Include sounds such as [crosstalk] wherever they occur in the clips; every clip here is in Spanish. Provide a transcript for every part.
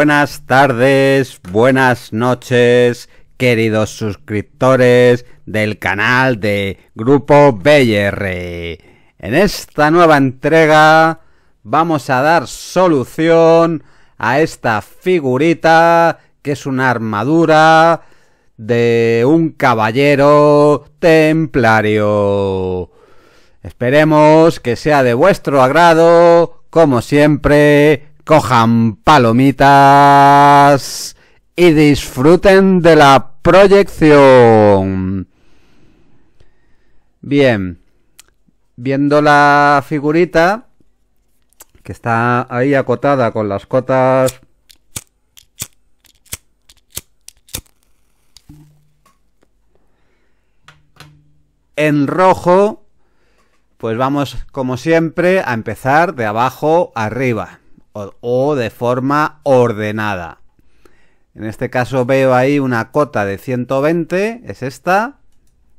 buenas tardes, buenas noches, queridos suscriptores del canal de Grupo BR. En esta nueva entrega vamos a dar solución a esta figurita que es una armadura de un caballero templario. Esperemos que sea de vuestro agrado, como siempre, cojan palomitas y disfruten de la proyección. Bien, viendo la figurita que está ahí acotada con las cotas en rojo, pues vamos como siempre a empezar de abajo arriba o, de forma ordenada. En este caso veo ahí una cota de 120, es esta.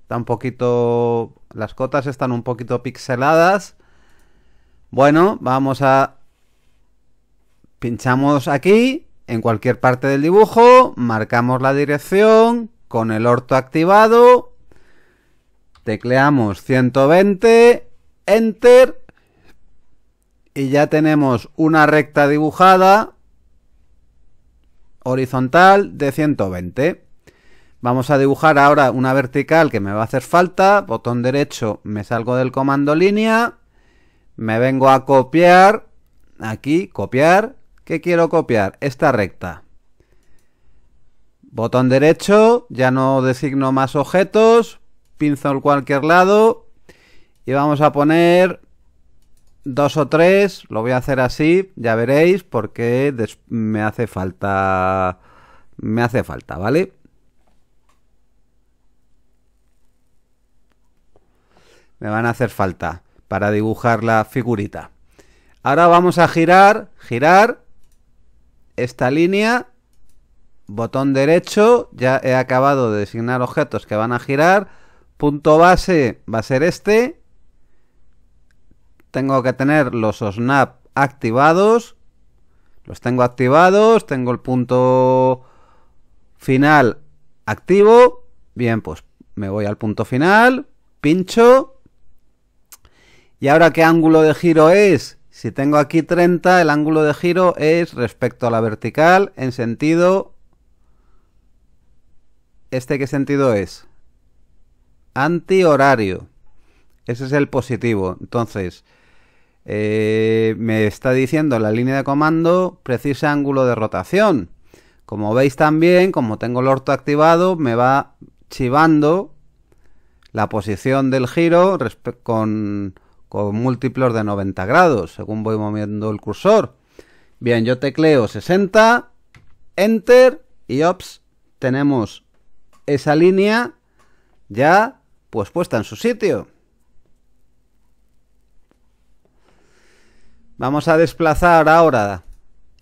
Está un poquito... Las cotas están un poquito pixeladas. Bueno, vamos a... Pinchamos aquí, en cualquier parte del dibujo, marcamos la dirección, con el orto activado, tecleamos 120, Enter, y ya tenemos una recta dibujada horizontal de 120. Vamos a dibujar ahora una vertical que me va a hacer falta. Botón derecho, me salgo del comando línea. Me vengo a copiar. Aquí, copiar. ¿Qué quiero copiar? Esta recta. Botón derecho, ya no designo más objetos. Pinzo en cualquier lado. Y vamos a poner dos o tres, lo voy a hacer así, ya veréis, porque me hace falta... Me hace falta, ¿vale? Me van a hacer falta para dibujar la figurita. Ahora vamos a girar, girar esta línea, botón derecho, ya he acabado de designar objetos que van a girar, punto base va a ser este, tengo que tener los snap activados. Los tengo activados, tengo el punto final activo. Bien, pues me voy al punto final, pincho. ¿Y ahora qué ángulo de giro es? Si tengo aquí 30, el ángulo de giro es respecto a la vertical en sentido... ¿Este qué sentido es? Antihorario. Ese es el positivo. Entonces, eh, me está diciendo la línea de comando precisa ángulo de rotación. Como veis también, como tengo el orto activado, me va chivando la posición del giro con, con múltiplos de 90 grados, según voy moviendo el cursor. Bien, yo tecleo 60, enter y ops, tenemos esa línea ya pues puesta en su sitio. Vamos a desplazar ahora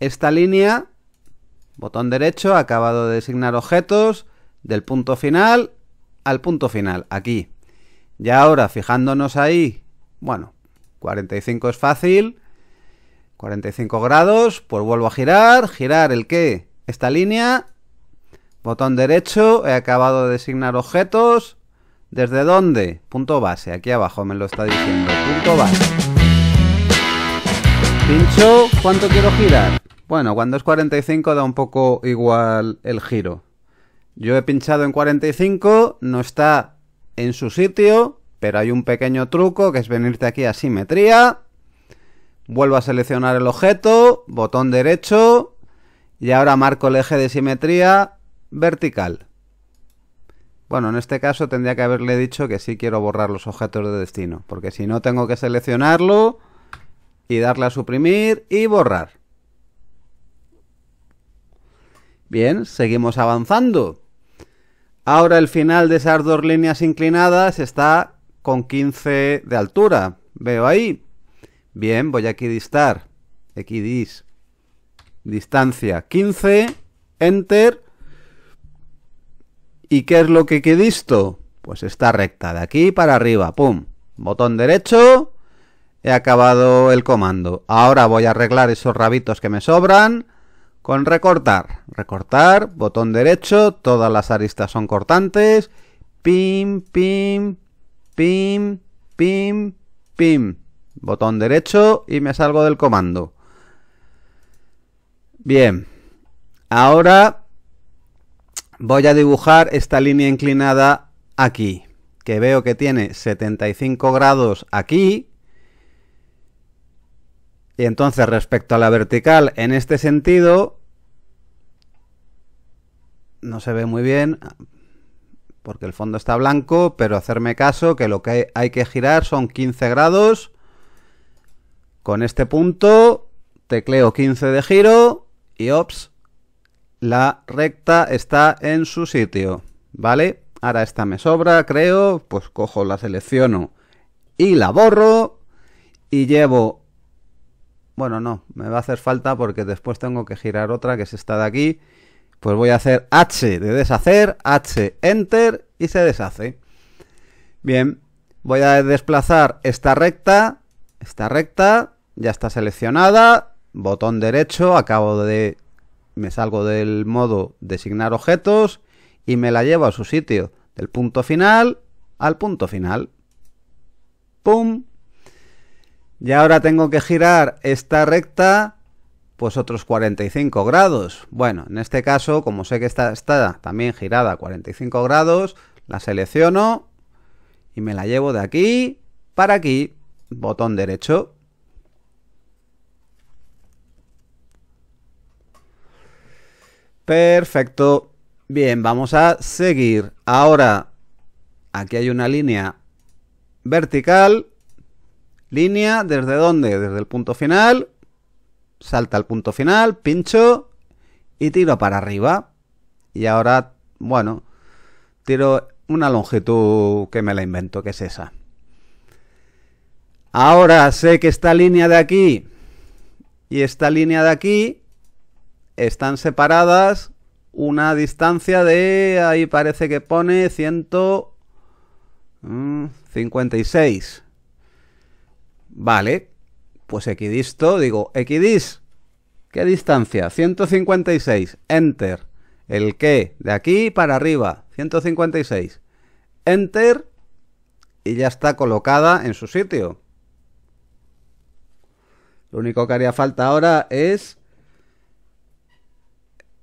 esta línea, botón derecho, acabado de designar objetos, del punto final al punto final, aquí. Y ahora, fijándonos ahí, bueno, 45 es fácil, 45 grados, pues vuelvo a girar, girar el qué? esta línea, botón derecho, he acabado de designar objetos, ¿desde dónde? Punto base, aquí abajo me lo está diciendo, punto base. Pincho, ¿cuánto quiero girar? Bueno, cuando es 45 da un poco igual el giro. Yo he pinchado en 45, no está en su sitio, pero hay un pequeño truco que es venirte aquí a simetría. Vuelvo a seleccionar el objeto, botón derecho, y ahora marco el eje de simetría vertical. Bueno, en este caso tendría que haberle dicho que sí quiero borrar los objetos de destino, porque si no tengo que seleccionarlo y darle a suprimir y borrar. Bien, seguimos avanzando. Ahora el final de esas dos líneas inclinadas está con 15 de altura. Veo ahí. Bien, voy a equidistar. Equidis. Distancia 15. Enter. ¿Y qué es lo que equidisto? Pues está recta de aquí para arriba. ¡Pum! Botón derecho. He acabado el comando. Ahora voy a arreglar esos rabitos que me sobran con recortar. Recortar, botón derecho, todas las aristas son cortantes. Pim, pim, pim, pim, pim. Botón derecho y me salgo del comando. Bien. Ahora voy a dibujar esta línea inclinada aquí. Que veo que tiene 75 grados aquí y entonces, respecto a la vertical, en este sentido, no se ve muy bien porque el fondo está blanco, pero hacerme caso que lo que hay que girar son 15 grados. Con este punto, tecleo 15 de giro y ops, la recta está en su sitio, ¿vale? Ahora esta me sobra, creo, pues cojo, la selecciono y la borro y llevo bueno, no, me va a hacer falta porque después tengo que girar otra que es esta de aquí. Pues voy a hacer H de deshacer, H Enter y se deshace. Bien, voy a desplazar esta recta, esta recta, ya está seleccionada, botón derecho, acabo de... me salgo del modo designar objetos y me la llevo a su sitio, del punto final al punto final. ¡Pum! Y ahora tengo que girar esta recta pues otros 45 grados. Bueno, en este caso, como sé que está, está también girada a 45 grados, la selecciono y me la llevo de aquí para aquí, botón derecho. Perfecto. Bien, vamos a seguir. Ahora, aquí hay una línea vertical Línea, ¿desde dónde? Desde el punto final. Salta al punto final, pincho y tiro para arriba. Y ahora, bueno, tiro una longitud que me la invento, que es esa. Ahora sé que esta línea de aquí y esta línea de aquí están separadas una distancia de, ahí parece que pone 156. Vale, pues equidisto, digo, equidis, ¿qué distancia? 156, enter, el qué? de aquí para arriba, 156, enter, y ya está colocada en su sitio. Lo único que haría falta ahora es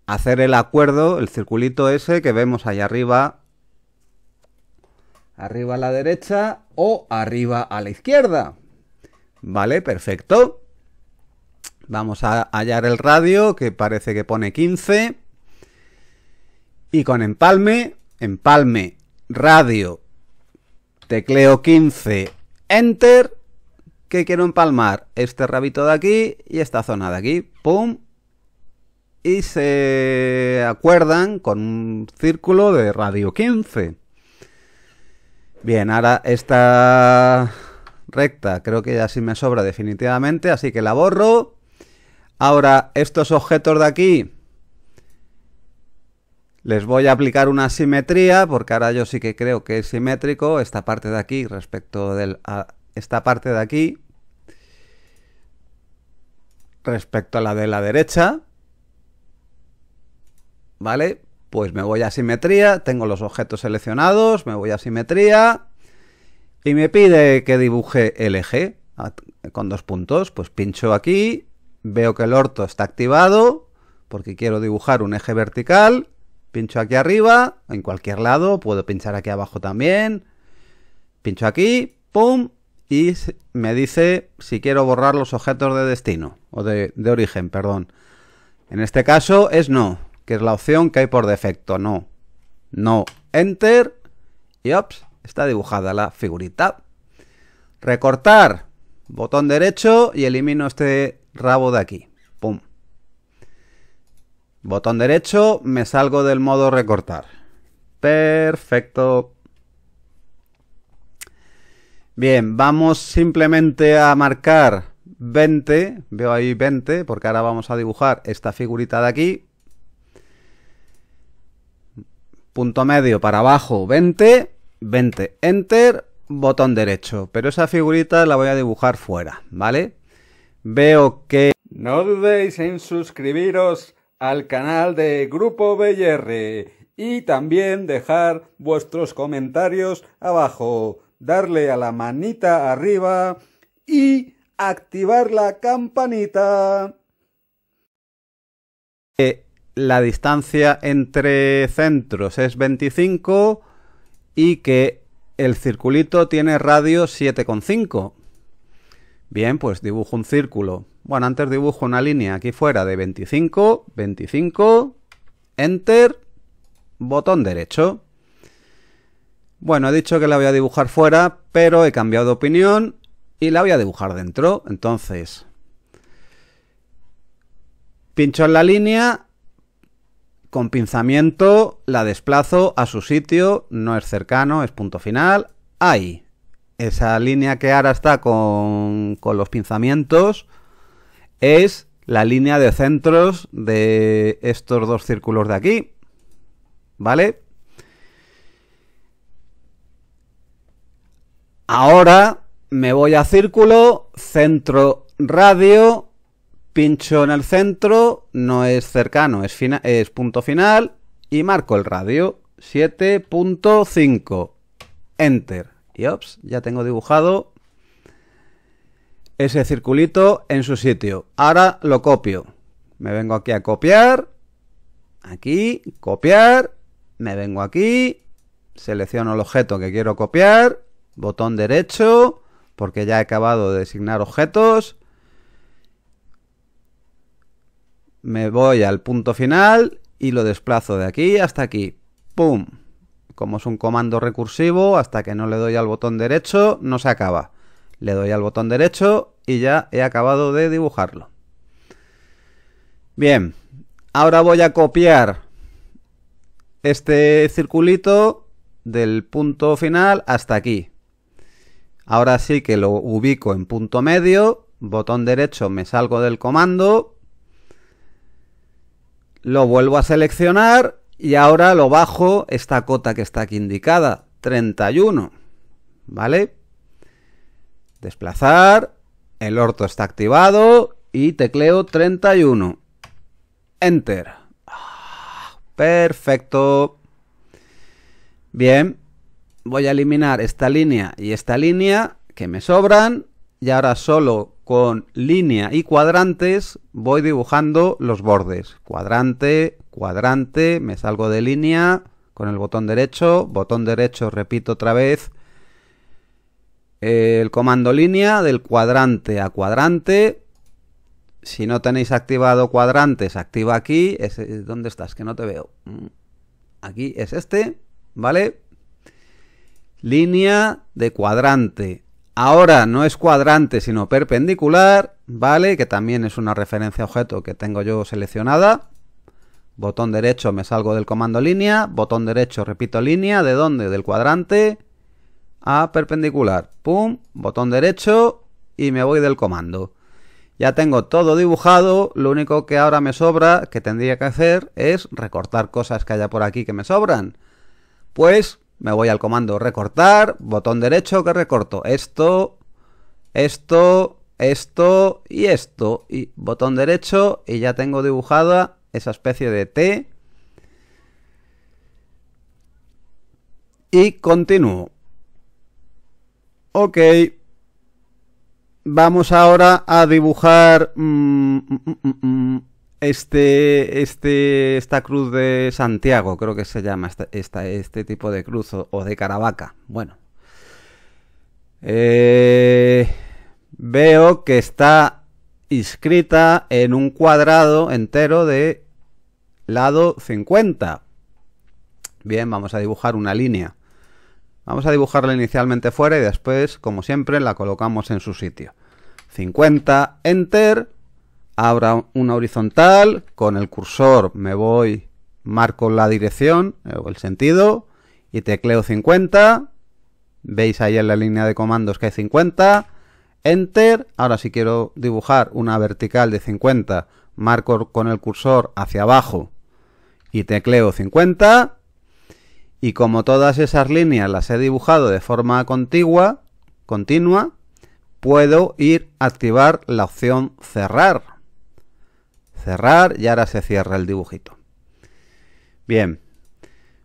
hacer el acuerdo, el circulito ese que vemos ahí arriba, arriba a la derecha o arriba a la izquierda. Vale, perfecto. Vamos a hallar el radio, que parece que pone 15. Y con empalme, empalme, radio, tecleo 15, enter, que quiero empalmar este rabito de aquí y esta zona de aquí. ¡Pum! Y se acuerdan con un círculo de radio 15. Bien, ahora esta recta. Creo que ya sí me sobra definitivamente, así que la borro. Ahora, estos objetos de aquí les voy a aplicar una simetría, porque ahora yo sí que creo que es simétrico esta parte de aquí respecto del, esta parte de aquí respecto a la de la derecha. ¿Vale? Pues me voy a simetría, tengo los objetos seleccionados, me voy a simetría, y me pide que dibuje el eje con dos puntos, pues pincho aquí, veo que el orto está activado, porque quiero dibujar un eje vertical, pincho aquí arriba, en cualquier lado, puedo pinchar aquí abajo también, pincho aquí, pum, y me dice si quiero borrar los objetos de destino, o de, de origen, perdón. En este caso es no, que es la opción que hay por defecto, no. No, enter, y ops, está dibujada la figurita. Recortar, botón derecho y elimino este rabo de aquí. Pum. Botón derecho, me salgo del modo recortar. Perfecto. Bien, vamos simplemente a marcar 20. Veo ahí 20, porque ahora vamos a dibujar esta figurita de aquí. Punto medio para abajo, 20. 20. Enter, botón derecho. Pero esa figurita la voy a dibujar fuera, ¿vale? Veo que... No dudéis en suscribiros al canal de Grupo BR y también dejar vuestros comentarios abajo, darle a la manita arriba y activar la campanita. la distancia entre centros es 25 y que el circulito tiene radio 7,5. Bien, pues dibujo un círculo. Bueno, antes dibujo una línea aquí fuera de 25, 25, Enter, botón derecho. Bueno, he dicho que la voy a dibujar fuera, pero he cambiado de opinión y la voy a dibujar dentro. Entonces, pincho en la línea, con pinzamiento la desplazo a su sitio, no es cercano, es punto final, ahí. Esa línea que ahora está con, con los pinzamientos es la línea de centros de estos dos círculos de aquí, ¿vale? Ahora me voy a círculo, centro radio, pincho en el centro, no es cercano, es, punto final y marco el radio 7.5. Enter. Y ops, ya tengo dibujado ese circulito en su sitio. Ahora lo copio. Me vengo aquí a copiar. Aquí, copiar. Me vengo aquí. Selecciono el objeto que quiero copiar. Botón derecho, porque ya he acabado de designar objetos. me voy al punto final y lo desplazo de aquí hasta aquí. ¡Pum! Como es un comando recursivo, hasta que no le doy al botón derecho, no se acaba. Le doy al botón derecho y ya he acabado de dibujarlo. Bien, ahora voy a copiar este circulito del punto final hasta aquí. Ahora sí que lo ubico en punto medio, botón derecho me salgo del comando, lo vuelvo a seleccionar y ahora lo bajo esta cota que está aquí indicada, 31, ¿vale? Desplazar, el orto está activado y tecleo 31. Enter. Ah, perfecto. Bien, voy a eliminar esta línea y esta línea que me sobran y ahora solo con línea y cuadrantes voy dibujando los bordes. Cuadrante, cuadrante, me salgo de línea con el botón derecho, botón derecho, repito otra vez, el comando línea del cuadrante a cuadrante. Si no tenéis activado cuadrantes, activa aquí. ¿Dónde estás? Que no te veo. Mm. Aquí es este, ¿vale? Línea de cuadrante Ahora no es cuadrante sino perpendicular, ¿vale? Que también es una referencia objeto que tengo yo seleccionada. Botón derecho me salgo del comando línea, botón derecho repito línea, ¿de dónde? Del cuadrante a perpendicular. Pum, botón derecho y me voy del comando. Ya tengo todo dibujado, lo único que ahora me sobra, que tendría que hacer, es recortar cosas que haya por aquí que me sobran. Pues me voy al comando recortar, botón derecho que recorto esto, esto, esto y esto. Y botón derecho y ya tengo dibujada esa especie de T. Y continúo. Ok. Vamos ahora a dibujar... Mm, mm, mm, este, este, esta cruz de Santiago, creo que se llama esta, este tipo de cruz, o, de Caravaca. Bueno. Eh, veo que está inscrita en un cuadrado entero de lado 50. Bien, vamos a dibujar una línea. Vamos a dibujarla inicialmente fuera y después, como siempre, la colocamos en su sitio. 50, enter Abra una horizontal, con el cursor me voy, marco la dirección eh, o el sentido y tecleo 50. Veis ahí en la línea de comandos que hay 50. Enter. Ahora si quiero dibujar una vertical de 50, marco con el cursor hacia abajo y tecleo 50. Y como todas esas líneas las he dibujado de forma contigua, continua, puedo ir a activar la opción cerrar cerrar y ahora se cierra el dibujito. Bien,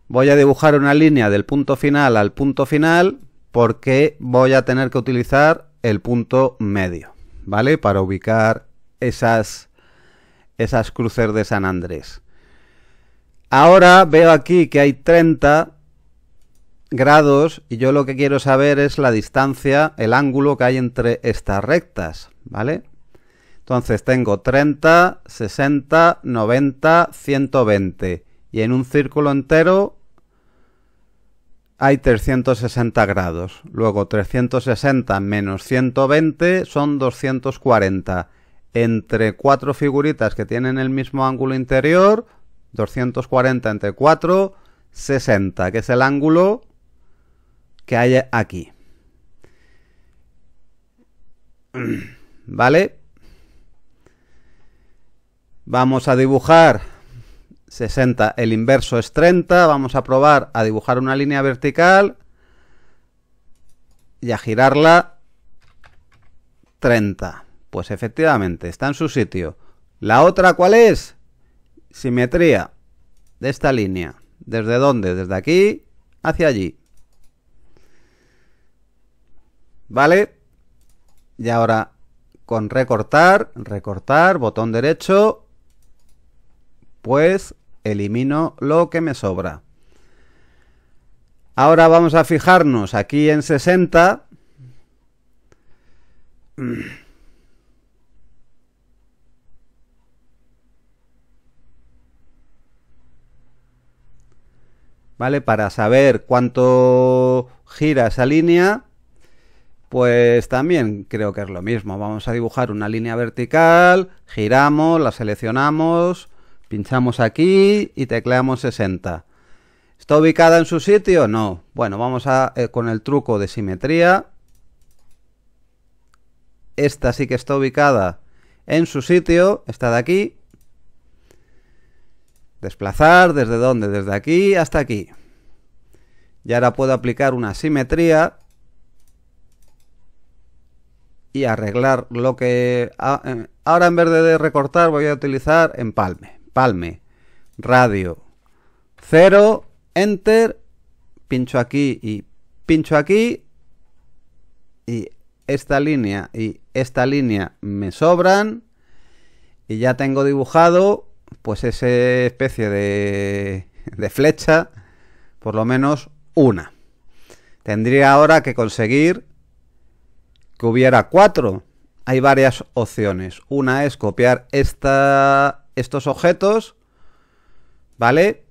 voy a dibujar una línea del punto final al punto final porque voy a tener que utilizar el punto medio, ¿vale? Para ubicar esas, esas cruces de San Andrés. Ahora veo aquí que hay 30 grados y yo lo que quiero saber es la distancia, el ángulo que hay entre estas rectas, ¿vale? Entonces tengo 30, 60, 90, 120. Y en un círculo entero hay 360 grados. Luego 360 menos 120 son 240. Entre cuatro figuritas que tienen el mismo ángulo interior, 240 entre 4, 60, que es el ángulo que hay aquí. [clears throat] ¿Vale? Vamos a dibujar 60, el inverso es 30, vamos a probar a dibujar una línea vertical y a girarla 30. Pues efectivamente, está en su sitio. ¿La otra cuál es? Simetría de esta línea. ¿Desde dónde? Desde aquí hacia allí. ¿Vale? Y ahora con recortar, recortar, botón derecho, pues elimino lo que me sobra. Ahora vamos a fijarnos aquí en 60. ¿Vale? Para saber cuánto gira esa línea, pues también creo que es lo mismo. Vamos a dibujar una línea vertical, giramos, la seleccionamos, Pinchamos aquí y tecleamos 60. ¿Está ubicada en su sitio? No. Bueno, vamos a eh, con el truco de simetría. Esta sí que está ubicada en su sitio, está de aquí. Desplazar, ¿desde dónde? Desde aquí hasta aquí. Y ahora puedo aplicar una simetría y arreglar lo que... Ah, eh, ahora en vez de recortar voy a utilizar empalme. Palme, radio, 0, enter, pincho aquí y pincho aquí y esta línea y esta línea me sobran y ya tengo dibujado pues esa especie de, de flecha, por lo menos una. Tendría ahora que conseguir que hubiera cuatro. Hay varias opciones. Una es copiar esta estos objetos, ¿vale?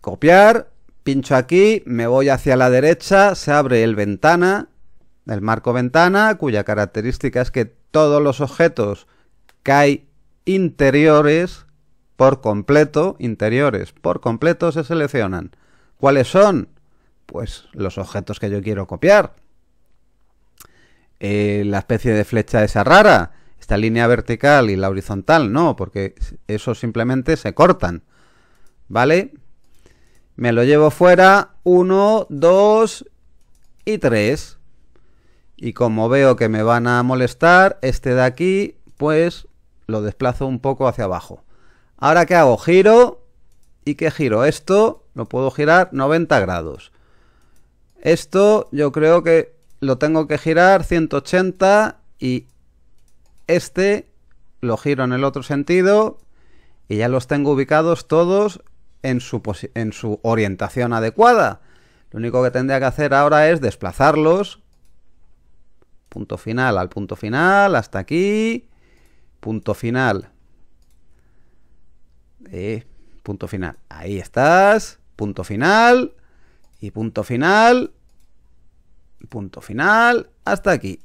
Copiar, pincho aquí, me voy hacia la derecha, se abre el ventana, el marco ventana, cuya característica es que todos los objetos que hay interiores por completo, interiores por completo, se seleccionan. ¿Cuáles son? Pues los objetos que yo quiero copiar. Eh, la especie de flecha esa rara esta línea vertical y la horizontal no, porque eso simplemente se cortan, ¿vale? Me lo llevo fuera, 1, 2 y 3. Y como veo que me van a molestar, este de aquí, pues lo desplazo un poco hacia abajo. Ahora que hago giro, ¿y qué giro? Esto lo puedo girar 90 grados. Esto yo creo que lo tengo que girar 180 y este, lo giro en el otro sentido y ya los tengo ubicados todos en su, orientación adecuada. Lo único que tendría que hacer ahora es desplazarlos. Punto final al punto final, hasta aquí. Punto final. punto final. Ahí estás. Punto final. Y punto final. Punto final. Hasta aquí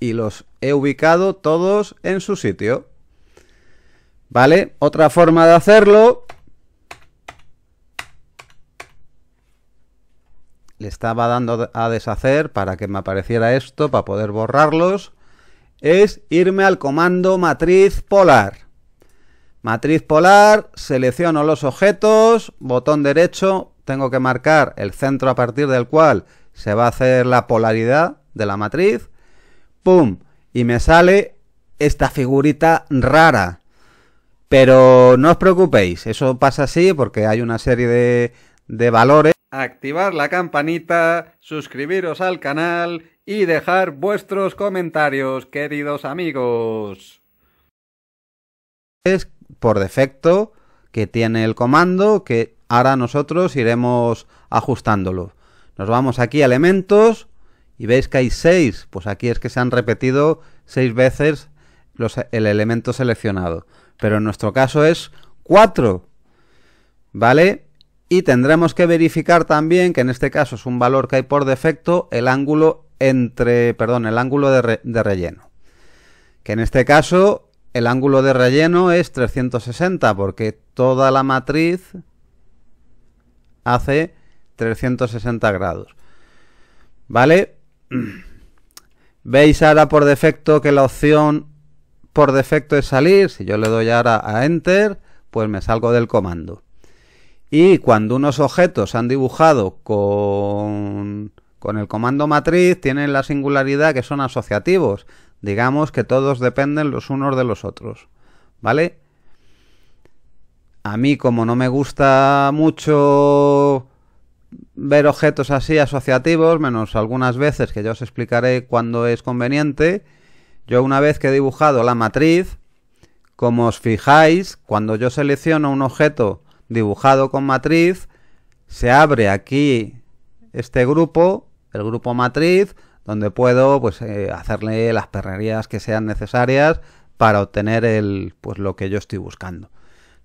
y los he ubicado todos en su sitio. ¿Vale? Otra forma de hacerlo. Le estaba dando a deshacer para que me apareciera esto, para poder borrarlos. Es irme al comando matriz polar. Matriz polar, selecciono los objetos, botón derecho, tengo que marcar el centro a partir del cual se va a hacer la polaridad de la matriz y me sale esta figurita rara. Pero no os preocupéis, eso pasa así porque hay una serie de, de valores. Activar la campanita, suscribiros al canal y dejar vuestros comentarios, queridos amigos. Es por defecto que tiene el comando que ahora nosotros iremos ajustándolo. Nos vamos aquí a elementos, y veis que hay seis, pues aquí es que se han repetido seis veces el elemento seleccionado. Pero en nuestro caso es 4. ¿Vale? Y tendremos que verificar también que en este caso es un valor que hay por defecto el ángulo entre, perdón, el ángulo de, de relleno. Que en este caso el ángulo de relleno es 360 porque toda la matriz hace 360 grados. ¿Vale? [clears throat] Veis ahora por defecto que la opción por defecto es salir. Si yo le doy ahora a Enter, pues me salgo del comando. Y cuando unos objetos han dibujado con, con el comando matriz, tienen la singularidad que son asociativos. Digamos que todos dependen los unos de los otros. ¿Vale? A mí, como no me gusta mucho ver objetos así asociativos, menos algunas veces que yo os explicaré cuando es conveniente. Yo una vez que he dibujado la matriz, como os fijáis, cuando yo selecciono un objeto dibujado con matriz, se abre aquí este grupo, el grupo matriz, donde puedo pues, eh, hacerle las perrerías que sean necesarias para obtener el, pues, lo que yo estoy buscando.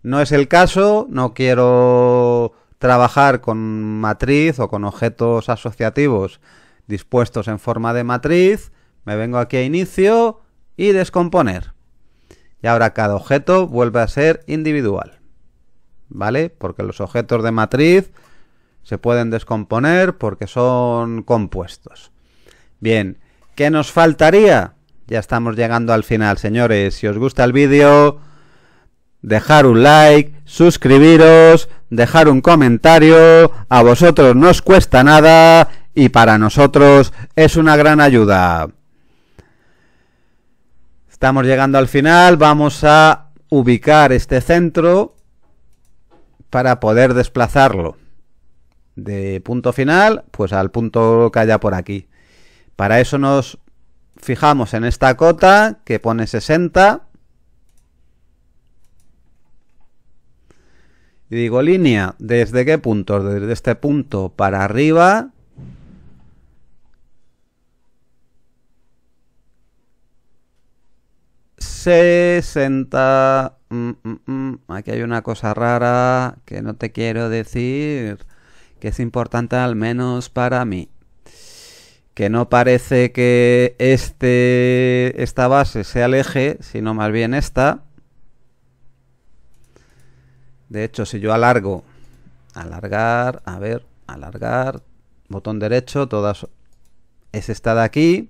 No es el caso, no quiero trabajar con matriz o con objetos asociativos dispuestos en forma de matriz, me vengo aquí a inicio y descomponer. Y ahora cada objeto vuelve a ser individual. ¿Vale? Porque los objetos de matriz se pueden descomponer porque son compuestos. Bien, ¿qué nos faltaría? Ya estamos llegando al final, señores. Si os gusta el vídeo dejar un like, suscribiros, dejar un comentario, a vosotros no os cuesta nada y para nosotros es una gran ayuda. Estamos llegando al final, vamos a ubicar este centro para poder desplazarlo de punto final pues al punto que haya por aquí. Para eso nos fijamos en esta cota que pone 60 Y digo línea, ¿desde qué punto? Desde este punto para arriba. 60, mm, mm, mm, Aquí hay una cosa rara que no te quiero decir, que es importante al menos para mí que no parece que este, esta base sea el eje, sino más bien esta. De hecho, si yo alargo, alargar, a ver, alargar, botón derecho, todas es esta de aquí,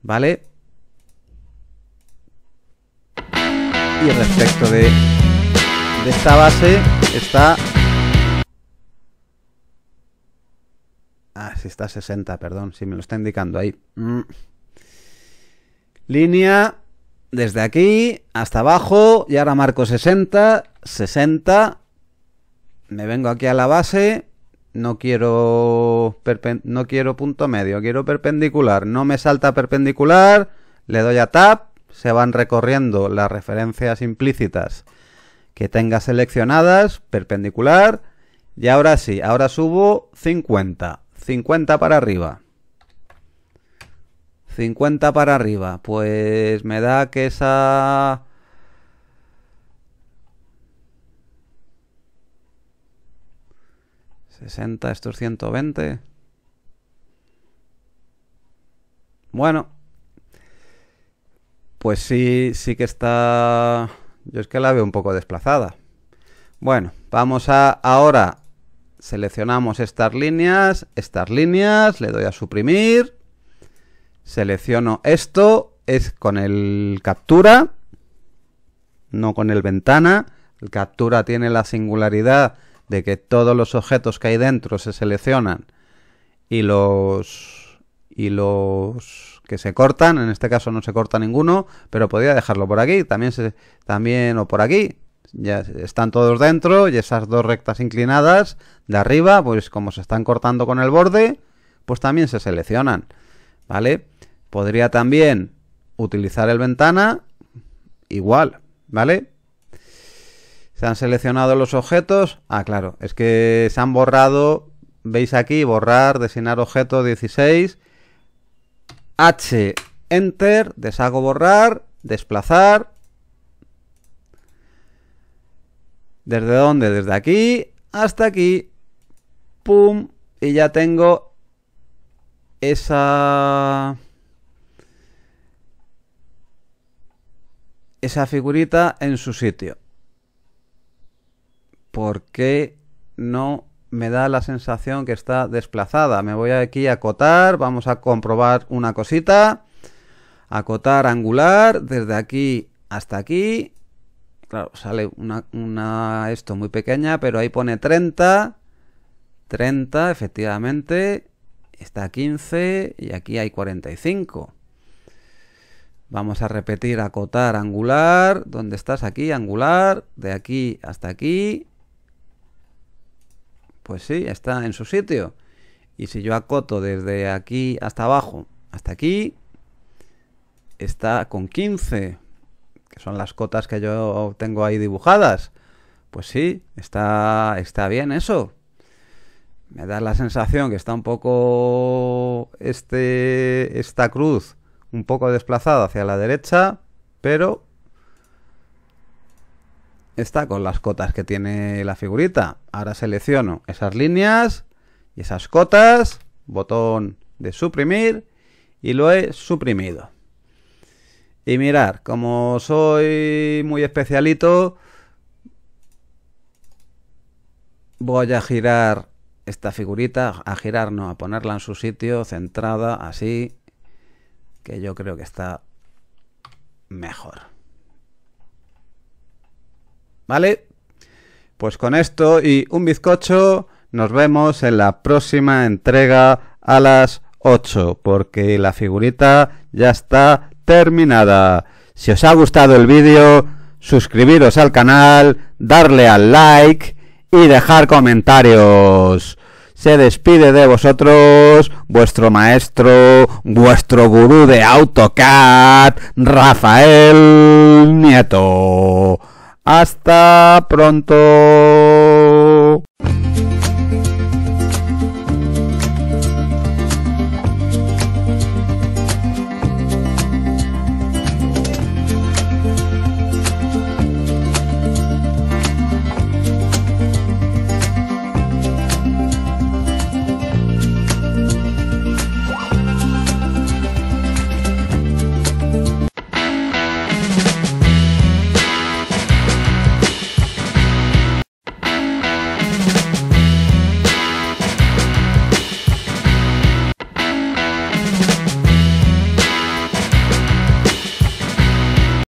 ¿vale? Y respecto de, de esta base está... Ah, si está 60, perdón, si me lo está indicando ahí. Mm. Línea desde aquí hasta abajo y ahora marco 60 60. Me vengo aquí a la base. No quiero, no quiero punto medio, quiero perpendicular. No me salta perpendicular. Le doy a tap Se van recorriendo las referencias implícitas que tenga seleccionadas. Perpendicular. Y ahora sí, ahora subo 50. 50 para arriba. 50 para arriba. Pues me da que esa 60, estos 120. Bueno. Pues sí, sí que está... Yo es que la veo un poco desplazada. Bueno, vamos a ahora. Seleccionamos estas líneas, estas líneas, le doy a suprimir. Selecciono esto, es con el captura, no con el ventana. El captura tiene la singularidad de que todos los objetos que hay dentro se seleccionan y los y los que se cortan, en este caso no se corta ninguno, pero podría dejarlo por aquí, también se, también o por aquí. Ya están todos dentro y esas dos rectas inclinadas de arriba, pues como se están cortando con el borde, pues también se seleccionan, ¿vale? Podría también utilizar el ventana igual, ¿vale? Se han seleccionado los objetos. Ah, claro, es que se han borrado. Veis aquí, borrar, designar objeto 16. H, enter, deshago borrar, desplazar. ¿Desde dónde? Desde aquí hasta aquí. Pum. Y ya tengo esa... Esa figurita en su sitio. ¿por qué no me da la sensación que está desplazada? Me voy aquí a acotar, vamos a comprobar una cosita. Acotar angular, desde aquí hasta aquí. Claro, sale una, esto muy pequeña, pero ahí pone 30. 30, efectivamente. Está 15 y aquí hay 45. Vamos a repetir acotar angular. ¿Dónde estás aquí? Angular. De aquí hasta aquí. Pues sí, está en su sitio. Y si yo acoto desde aquí hasta abajo, hasta aquí, está con 15, que son las cotas que yo tengo ahí dibujadas. Pues sí, está, está bien eso. Me da la sensación que está un poco este, esta cruz un poco desplazada hacia la derecha, pero está con las cotas que tiene la figurita. Ahora selecciono esas líneas y esas cotas, botón de suprimir y lo he suprimido. Y mirar, como soy muy especialito, voy a girar esta figurita, a girarnos no, a ponerla en su sitio, centrada, así, que yo creo que está mejor. ¿Vale? Pues con esto y un bizcocho nos vemos en la próxima entrega a las 8 porque la figurita ya está terminada. Si os ha gustado el vídeo, suscribiros al canal, darle al like y dejar comentarios. Se despide de vosotros vuestro maestro, vuestro gurú de AutoCAD, Rafael Nieto. Hasta pronto.